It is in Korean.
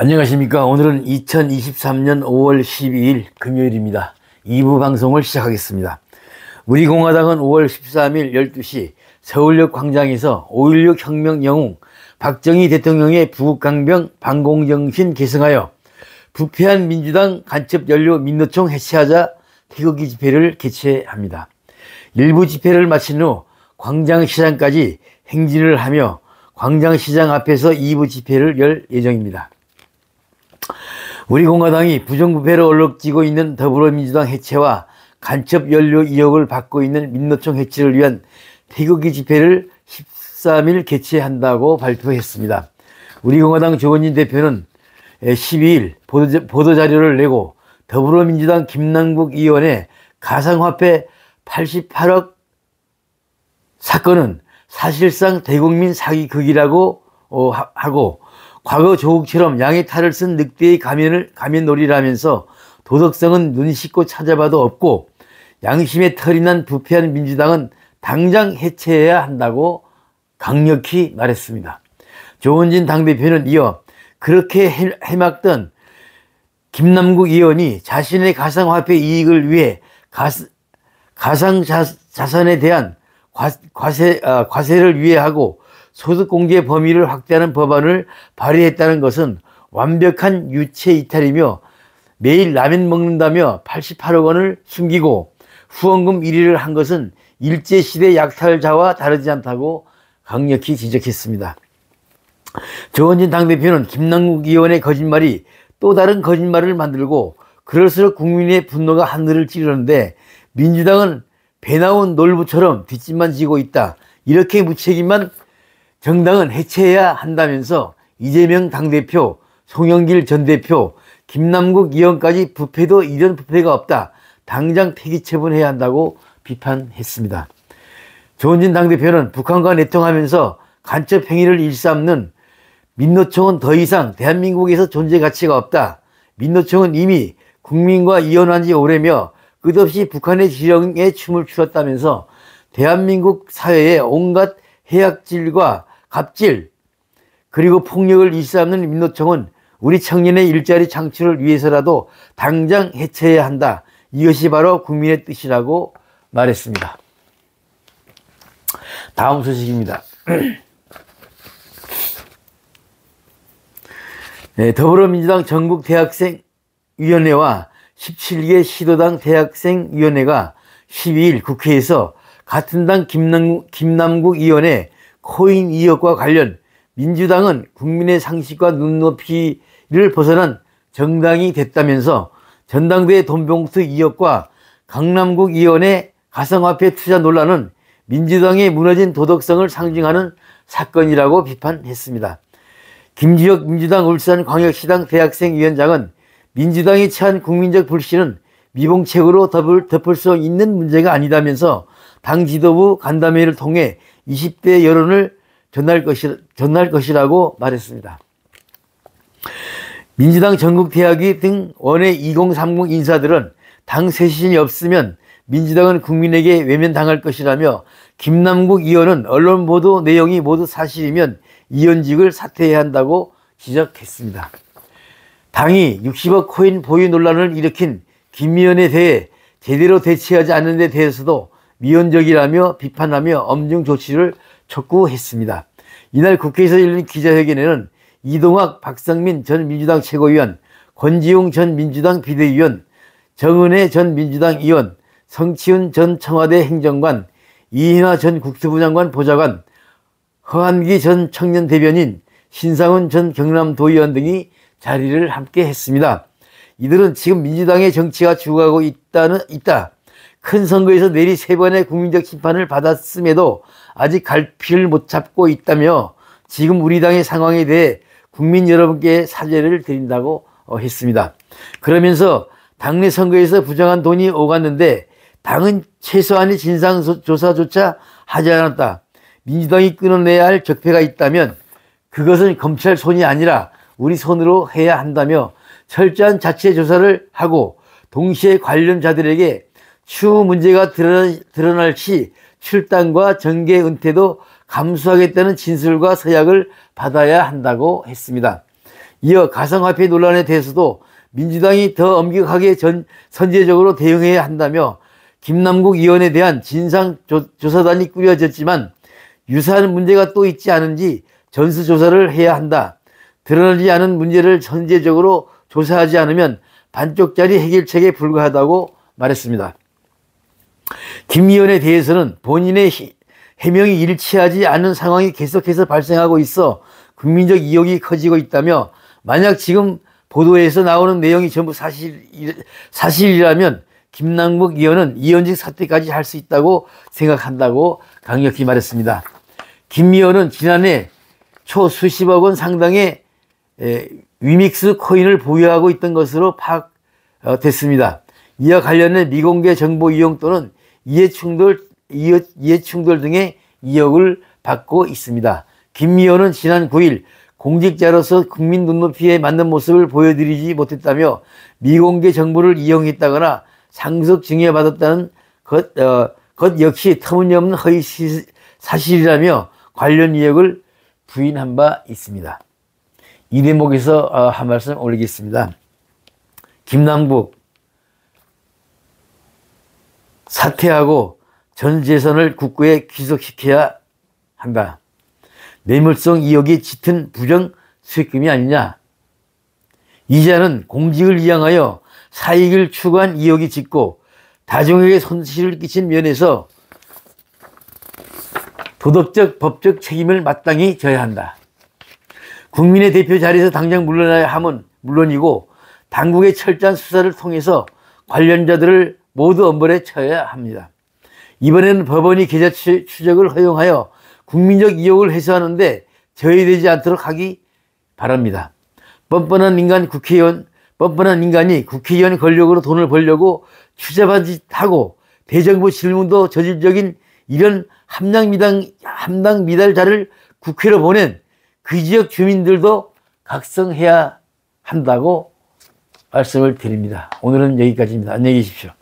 안녕하십니까. 오늘은 2023년 5월 12일 금요일입니다. 2부 방송을 시작하겠습니다. 우리 공화당은 5월 13일 12시 서울역 광장에서 5.16 혁명 영웅 박정희 대통령의 부국강병 반공정신 계승하여 부패한 민주당 간첩연료 민노총 해체하자 태극기 집회를 개최합니다. 일부 집회를 마친 후 광장시장까지 행진을 하며 광장시장 앞에서 2부 집회를 열 예정입니다. 우리 공화당이 부정부패를 얼룩지고 있는 더불어민주당 해체와 간첩 연료 2억을 받고 있는 민노총 해체를 위한 태극기 집회를 13일 개최한다고 발표했습니다. 우리 공화당 조원진 대표는 12일 보도자료를 내고 더불어민주당 김남국 의원의 가상화폐 88억 사건은 사실상 대국민 사기극이라고 어, 하고 과거 조국처럼 양의 탈을 쓴 늑대의 가면을 가면놀이라면서 도덕성은 눈 씻고 찾아봐도 없고 양심에 털이 난 부패한 민주당은 당장 해체해야 한다고 강력히 말했습니다. 조원진 당대표는 이어 그렇게 해막던 김남국 의원이 자신의 가상화폐 이익을 위해 가상 자산에 대한 과세, 아, 과세를 위해하고 소득공제 범위를 확대하는 법안을 발의했다는 것은 완벽한 유체 이탈이며 매일 라면 먹는다며 88억 원을 숨기고 후원금 1위를 한 것은 일제시대 약탈자와 다르지 않다고 강력히 지적했습니다. 조원진 당대표는 김남국 의원의 거짓말이 또 다른 거짓말을 만들고 그럴수록 국민의 분노가 하늘을 찌르는데 민주당은 배 나온 놀부처럼 뒷짐만 지고 있다. 이렇게 무책임한 정당은 해체해야 한다면서 이재명 당대표, 송영길 전 대표, 김남국 의원까지 부패도 이런 부패가 없다. 당장 폐기 처분해야 한다고 비판했습니다. 조원진 당대표는 북한과 내통하면서 간첩 행위를 일삼는 민노총은 더 이상 대한민국에서 존재 가치가 없다. 민노총은 이미 국민과 이혼한 지 오래며 끝없이 북한의 지령에 춤을 추었다면서 대한민국 사회의 온갖 해악질과 갑질, 그리고 폭력을 일삼는 민노총은 우리 청년의 일자리 창출을 위해서라도 당장 해체해야 한다. 이것이 바로 국민의 뜻이라고 말했습니다. 다음 소식입니다. 네, 더불어민주당 전국대학생위원회와 17개 시도당 대학생위원회가 12일 국회에서 같은 당 김남, 김남국 위원회 코인 이역과 관련 민주당은 국민의 상식과 눈높이를 벗어난 정당이 됐다면서 전당대 돈봉투 이역과 강남국 이원의 가상화폐 투자 논란은 민주당의 무너진 도덕성을 상징하는 사건이라고 비판했습니다. 김지혁 민주당 울산광역시당 대학생 위원장은 민주당이 취한 국민적 불신은 미봉책으로 덮을, 덮을 수 있는 문제가 아니다면서 당 지도부 간담회를 통해 20대 여론을 전날 것이, 전날 것이라고 말했습니다. 민주당 전국대학위 등 원외 2030 인사들은 당 쇄신이 없으면 민주당은 국민에게 외면당할 것이라며 김남국 의원은 언론 보도 내용이 모두 사실이면 의원직을 사퇴해야 한다고 지적했습니다. 당이 60억 코인 보유 논란을 일으킨 김 의원에 대해 제대로 대치하지 않는 데 대해서도 미온적이라며 비판하며 엄중 조치를 촉구했습니다. 이날 국회에서 열린 기자회견에는 이동학 박상민 전 민주당 최고위원, 권지웅 전 민주당 비대위원, 정은혜 전 민주당 의원, 성치훈 전 청와대 행정관, 이인하 전 국토부 장관 보좌관, 허한기 전 청년 대변인, 신상훈 전 경남도의원 등이 자리를 함께 했습니다. 이들은 지금 민주당의 정치가 죽어가고 있다는, 있다. 큰 선거에서 내리 세 번의 국민적 심판을 받았음에도 아직 갈피를 못 잡고 있다며 지금 우리 당의 상황에 대해 국민 여러분께 사죄를 드린다고 어, 했습니다. 그러면서 당내 선거에서 부정한 돈이 오갔는데 당은 최소한의 진상조사조차 하지 않았다. 민주당이 끊어내야 할 적폐가 있다면 그것은 검찰 손이 아니라 우리 손으로 해야 한다며 철저한 자체 조사를 하고 동시에 관련자들에게 추후 문제가 드러날 시 출당과 정계 은퇴도 감수하겠다는 진술과 서약을 받아야 한다고 했습니다. 이어 가상화폐 논란에 대해서도 민주당이 더 엄격하게 전, 선제적으로 대응해야 한다며 김남국 의원에 대한 진상조사단이 꾸려졌지만 유사한 문제가 또 있지 않은지 전수조사를 해야 한다. 드러나지 않은 문제를 선제적으로 조사하지 않으면 반쪽짜리 해결책에 불과하다고 말했습니다. 김 의원에 대해서는 본인의 해명이 일치하지 않는 상황이 계속해서 발생하고 있어 국민적 이용이 커지고 있다며 만약 지금 보도에서 나오는 내용이 전부 사실, 사실이라면 김남국 의원은 이원직 사퇴까지 할 수 있다고 생각한다고 강력히 말했습니다. 김 의원은 지난해 초 수십억 원 상당의 위믹스 코인을 보유하고 있던 것으로 파악됐습니다. 어, 이와 관련해 미공개 정보 이용 또는 이해충돌, 이해, 이해충돌 등의 이역을 받고 있습니다. 김미호는 지난 9일 공직자로서 국민 눈높이에 맞는 모습을 보여드리지 못했다며 미공개 정보를 이용했다거나 상습 증여받았다는 것, 어, 것 역시 터무니없는 허위 시, 사실이라며 관련 이역을 부인한 바 있습니다. 이 대목에서 어, 한 말씀 올리겠습니다. 김남국 사퇴하고 전재선을 국고에 귀속시켜야 한다. 매물성 2억이 짙은 부정 수익금이 아니냐. 이자는 공직을 이양하여 사익을 추구한 2억이 짙고 다중에게 손실을 끼친 면에서 도덕적 법적 책임을 마땅히 져야 한다. 국민의 대표 자리에서 당장 물러나야 함은 물론이고 당국의 철저한 수사를 통해서 관련자들을 모두 엄벌에 처해야 합니다. 이번에는 법원이 계좌 추적을 허용하여 국민적 이혹을 해소하는데 저해되지 않도록 하기 바랍니다. 뻔뻔한 인간 국회의원, 뻔뻔한 인간이 국회의원 권력으로 돈을 벌려고 추잡한 지 하고 대정부 질문도 저질적인 이런 함량 미당, 함당 미달자를 국회로 보낸 그 지역 주민들도 각성해야 한다고 말씀을 드립니다. 오늘은 여기까지입니다. 안녕히 계십시오.